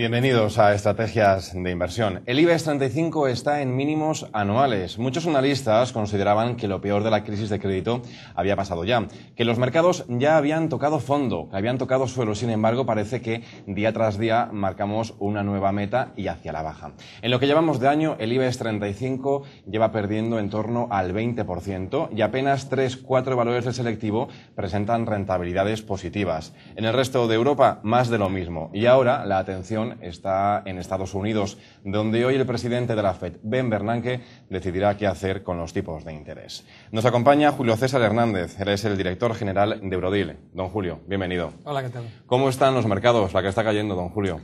Bienvenidos a Estrategias de Inversión. El IBEX 35 está en mínimos anuales. Muchos analistas consideraban que lo peor de la crisis de crédito había pasado ya, que los mercados ya habían tocado fondo, que habían tocado suelo. Sin embargo, parece que día tras día marcamos una nueva meta y hacia la baja. En lo que llevamos de año, el IBEX 35 lleva perdiendo en torno al 20% y apenas 3-4 valores de selectivo presentan rentabilidades positivas. En el resto de Europa, más de lo mismo. Y ahora la atención está en Estados Unidos, donde hoy el presidente de la FED, Ben Bernanke, decidirá qué hacer con los tipos de interés. Nos acompaña Julio César Hernández, eres es el director general de eurodile Don Julio, bienvenido. Hola, ¿qué tal? ¿Cómo están los mercados? La que está cayendo, don Julio.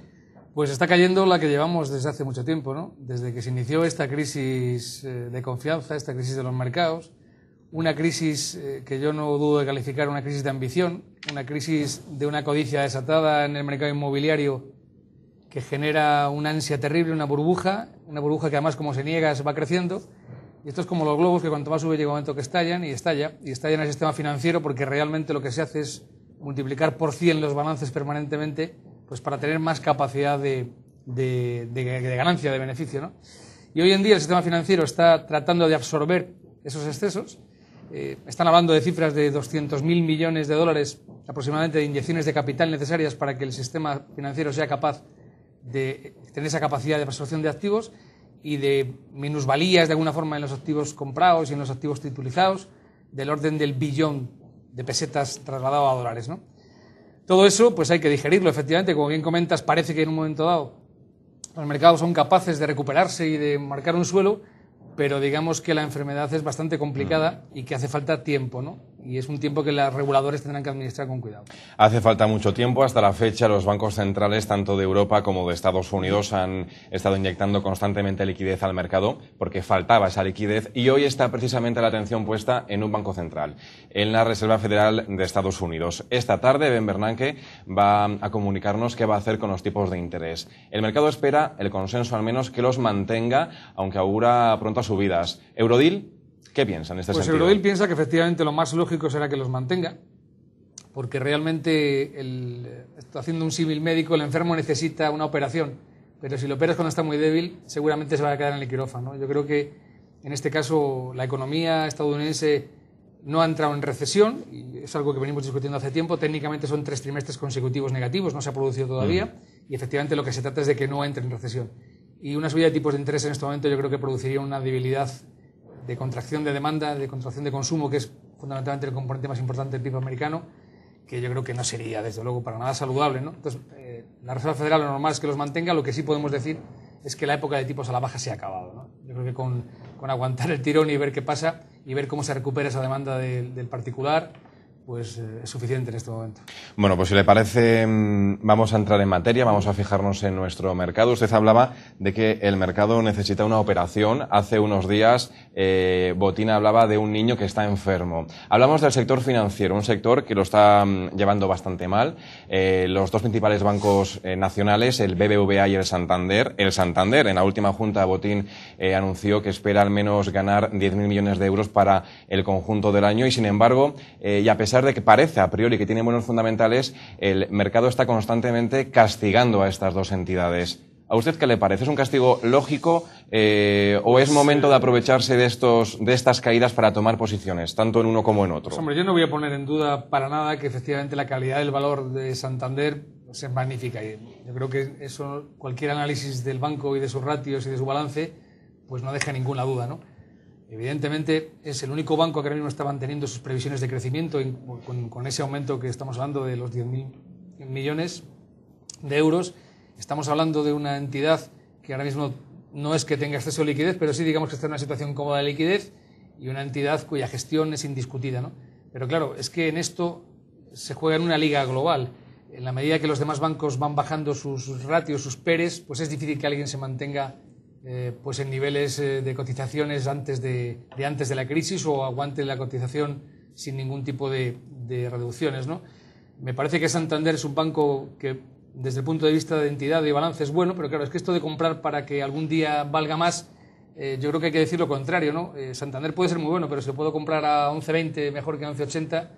Pues está cayendo la que llevamos desde hace mucho tiempo, ¿no? Desde que se inició esta crisis eh, de confianza, esta crisis de los mercados, una crisis eh, que yo no dudo de calificar una crisis de ambición, una crisis de una codicia desatada en el mercado inmobiliario que genera una ansia terrible, una burbuja, una burbuja que además como se niega se va creciendo. Y esto es como los globos que cuanto más sube llega un momento que estallan y estalla, y estalla en el sistema financiero porque realmente lo que se hace es multiplicar por 100 los balances permanentemente pues para tener más capacidad de, ganancia, de beneficio. ¿no? Y hoy en día el sistema financiero está tratando de absorber esos excesos. Eh, están hablando de cifras de 200.000 millones de dólares aproximadamente de inyecciones de capital necesarias para que el sistema financiero sea capaz de tener esa capacidad de absorción de activos y de minusvalías de alguna forma en los activos comprados y en los activos titulizados del orden del billón de pesetas trasladado a dólares. ¿no? Todo eso pues hay que digerirlo, efectivamente, como bien comentas, parece que en un momento dado los mercados son capaces de recuperarse y de marcar un suelo, pero digamos que la enfermedad es bastante complicada y que hace falta tiempo, ¿no? y es un tiempo que los reguladores tendrán que administrar con cuidado. Hace falta mucho tiempo. Hasta la fecha, los bancos centrales, tanto de Europa como de Estados Unidos, han estado inyectando constantemente liquidez al mercado porque faltaba esa liquidez y hoy está precisamente la atención puesta en un banco central, en la Reserva Federal de Estados Unidos. Esta tarde, Ben Bernanke va a comunicarnos qué va a hacer con los tipos de interés. El mercado espera el consenso, al menos, que los mantenga, aunque augura pronto subidas. Eurodil ¿Qué piensa en este pues sentido? Pues piensa que efectivamente lo más lógico será que los mantenga, porque realmente, el, haciendo un civil médico, el enfermo necesita una operación, pero si lo operas cuando está muy débil, seguramente se va a quedar en el quirófano. Yo creo que en este caso la economía estadounidense no ha entrado en recesión, y es algo que venimos discutiendo hace tiempo. Técnicamente son tres trimestres consecutivos negativos, no se ha producido todavía, mm. y efectivamente lo que se trata es de que no entre en recesión. Y una subida de tipos de interés en este momento yo creo que produciría una debilidad de contracción de demanda, de contracción de consumo, que es fundamentalmente el componente más importante del PIB americano, que yo creo que no sería, desde luego, para nada saludable. ¿no? Entonces, eh, la Reserva Federal lo normal es que los mantenga, lo que sí podemos decir es que la época de tipos a la baja se ha acabado. ¿no? Yo creo que con, aguantar el tirón y ver qué pasa y ver cómo se recupera esa demanda del particular, pues eh, es suficiente en este momento. Bueno, pues si le parece, mm, vamos a entrar en materia, vamos a fijarnos en nuestro mercado. Usted hablaba de que el mercado necesita una operación. Hace unos días, eh, Botín hablaba de un niño que está enfermo. Hablamos del sector financiero, un sector que lo está mm, llevando bastante mal. Eh, los dos principales bancos nacionales, el BBVA y el Santander. El Santander, en la última junta, Botín anunció que espera al menos ganar 10.000 millones de euros para el conjunto del año y, sin embargo, y a pesar de que parece a priori que tiene buenos fundamentales, el mercado está constantemente castigando a estas dos entidades. ¿A usted qué le parece? ¿Es un castigo lógico eh, o es pues, momento de eh, aprovecharse de, estos, de estas caídas para tomar posiciones, tanto en uno como en otro? hombre, yo no voy a poner en duda para nada que efectivamente la calidad del valor de Santander pues, es magnífica. Y yo creo que eso, cualquier análisis del banco y de sus ratios y de su balance, pues no deja ninguna duda, ¿no? Evidentemente es el único banco que ahora mismo está manteniendo sus previsiones de crecimiento con, ese aumento que estamos hablando de los 10.000 millones de euros. Estamos hablando de una entidad que ahora mismo no es que tenga exceso de liquidez, pero sí digamos que está en una situación cómoda de liquidez y una entidad cuya gestión es indiscutida. ¿no? Pero claro, es que en esto se juega en una liga global. En la medida que los demás bancos van bajando sus ratios, sus peres, pues es difícil que alguien se mantenga eh, pues en niveles eh, de cotizaciones antes de, antes de la crisis o aguante la cotización sin ningún tipo de, reducciones. ¿no? Me parece que Santander es un banco que desde el punto de vista de entidad y balance es bueno, pero claro, es que esto de comprar para que algún día valga más, eh, yo creo que hay que decir lo contrario. ¿no? Santander puede ser muy bueno, pero si lo puedo comprar a 11.20 mejor que a 11.80,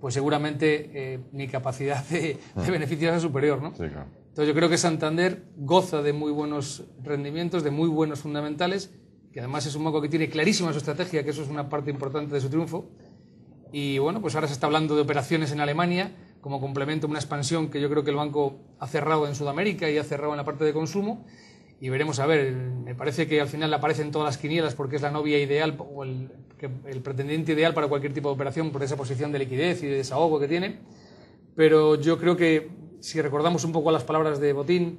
pues seguramente mi capacidad de, de mm. beneficios es superior. ¿no? yo creo que Santander goza de muy buenos rendimientos, de muy buenos fundamentales, que además es un banco que tiene clarísima su estrategia, que eso es una parte importante de su triunfo. Y bueno, pues ahora se está hablando de operaciones en Alemania como complemento a una expansión que yo creo que el banco ha cerrado en Sudamérica y ha cerrado en la parte de consumo. Y veremos, a ver, me parece que al final aparecen todas las quinielas porque es la novia ideal o el pretendiente ideal para cualquier tipo de operación por esa posición de liquidez y de desahogo que tiene. Pero yo creo que si recordamos un poco las palabras de Botín,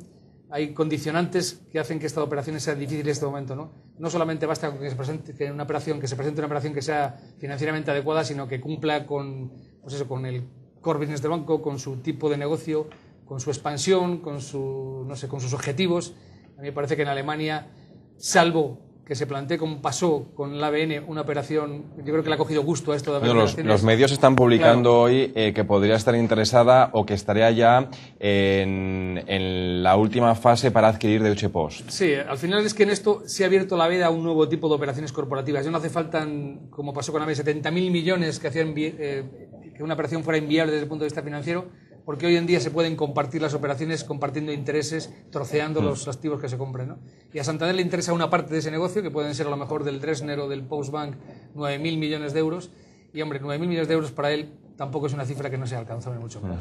hay condicionantes que hacen que esta operaciones sea difícil en este momento. No, no solamente basta con que, se presente, una operación, que se presente una operación que sea financieramente adecuada, sino que cumpla con, pues eso, con el core business del banco, con su tipo de negocio, con su expansión, con, su, no sé, con sus objetivos. A mí me parece que en Alemania, salvo que se plantee, como pasó con la ABN, una operación, yo creo que le ha cogido gusto a esto de los, medios están publicando hoy eh, que podría estar interesada o que estaría ya en, la última fase para adquirir Deutsche Post. Sí, al final es que en esto se ha abierto la veda a un nuevo tipo de operaciones corporativas. Ya no hace falta, como pasó con la ABN, 70.000 millones que hacían eh, que una operación fuera inviable desde el punto de vista financiero porque hoy en día se pueden compartir las operaciones compartiendo intereses, troceando los mm. activos que se compren. Y a Santander le interesa una parte de ese negocio, que pueden ser a lo mejor del Dresner o del Postbank, 9.000 millones de euros. Y hombre, 9.000 millones de euros para él tampoco es una cifra que no se alcanza en mucho menos.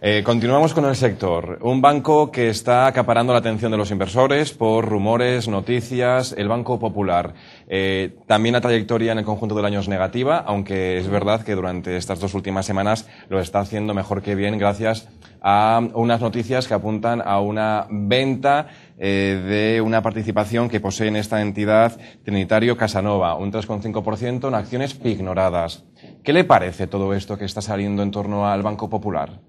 Eh, continuamos con el sector. Un banco que está acaparando la atención de los inversores por rumores, noticias, el Banco Popular. Eh, también la trayectoria en el conjunto del año es negativa, aunque es verdad que durante estas dos últimas semanas lo está haciendo mejor que bien gracias a unas noticias que apuntan a una venta eh, de una participación que posee en esta entidad Trinitario Casanova, un 3,5% en acciones ignoradas. ¿Qué le parece todo esto que está saliendo en torno al Banco Popular?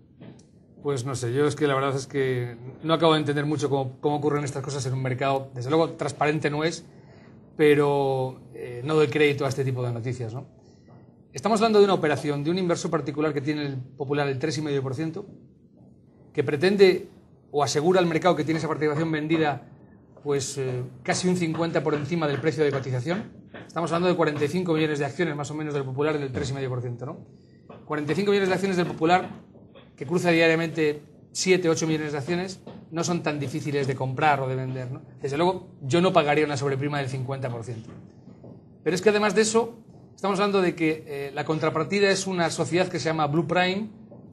Pues no sé, yo es que la verdad es que no acabo de entender mucho cómo, ocurren estas cosas en un mercado. Desde luego, transparente no es, pero eh, no doy crédito a este tipo de noticias. Estamos hablando de una operación de un inverso particular que tiene el popular el 3,5%, que pretende o asegura al mercado que tiene esa participación vendida pues eh, casi un 50 por encima del precio de cotización. Estamos hablando de 45 millones de acciones más o menos del Popular del 3,5%, ¿no? 45 millones de acciones del Popular que cruza diariamente 7, 8 millones de acciones no son tan difíciles de comprar o de vender, Desde luego yo no pagaría una sobreprima del 50%. Pero es que además de eso, estamos hablando de que eh, la contrapartida es una sociedad que se llama Blue Prime,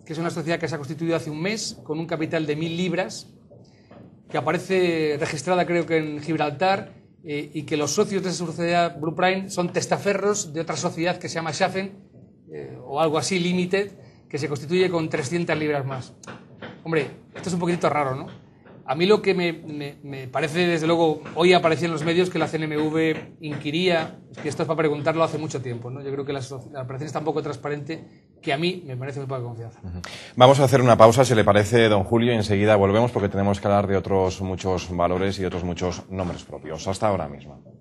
que es una sociedad que se ha constituido hace un mes con un capital de mil libras, que aparece registrada creo que en Gibraltar eh, y que los socios de esa sociedad Blue son testaferros de otra sociedad que se llama Schaffen eh, o algo así, Limited, que se constituye con 300 libras más. Hombre, esto es un poquitito raro, ¿no? A mí lo que me, me, parece, desde luego, hoy aparece en los medios que la CNMV inquiría, que esto es para preguntarlo hace mucho tiempo, ¿no? Yo creo que la, la operación está un poco transparente que a mí me parece muy poca confianza. Vamos a hacer una pausa, si le parece, don Julio, y enseguida volvemos porque tenemos que hablar de otros muchos valores y otros muchos nombres propios. Hasta ahora mismo.